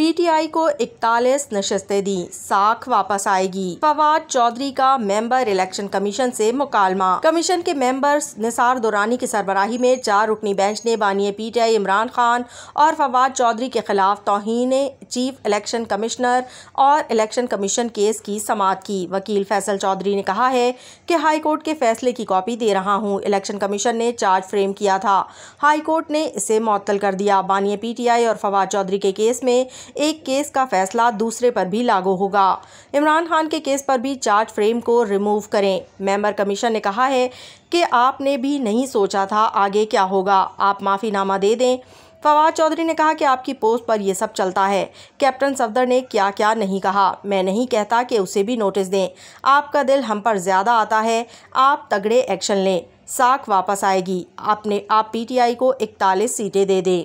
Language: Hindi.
पीटीआई को इकतालीस नशस्तें दी साख वापस आएगी फवाद चौधरी का मेंबर इलेक्शन कमीशन से मुकालमा कमीशन के मेंबर निसार दुरानी की सरबराही में चार रुकनी बेंच ने बानिए पीटीआई इमरान खान और फवाद चौधरी के खिलाफ तोहन चीफ इलेक्शन कमिश्नर और इलेक्शन कमीशन केस की समाप्त की वकील फैसल चौधरी ने कहा है कि हाईकोर्ट के फैसले की कॉपी दे रहा हूँ इलेक्शन कमीशन ने चार्ज फ्रेम किया था हाईकोर्ट ने इसे मअतल कर दिया बानिए पीटीआई और फवाद चौधरी के केस में एक केस का फैसला दूसरे पर भी लागू होगा इमरान खान के केस पर भी चार्ज फ्रेम को रिमूव करें मेंबर कमीशन ने कहा है कि आपने भी नहीं सोचा था आगे क्या होगा आप माफ़ीनामा दे दें फवाद चौधरी ने कहा कि आपकी पोस्ट पर यह सब चलता है कैप्टन सफदर ने क्या क्या नहीं कहा मैं नहीं कहता कि उसे भी नोटिस दें आपका दिल हम पर ज़्यादा आता है आप तगड़े एक्शन लें साख वापस आएगी आपने आप पीटीआई को इकतालीस सीटें दे दें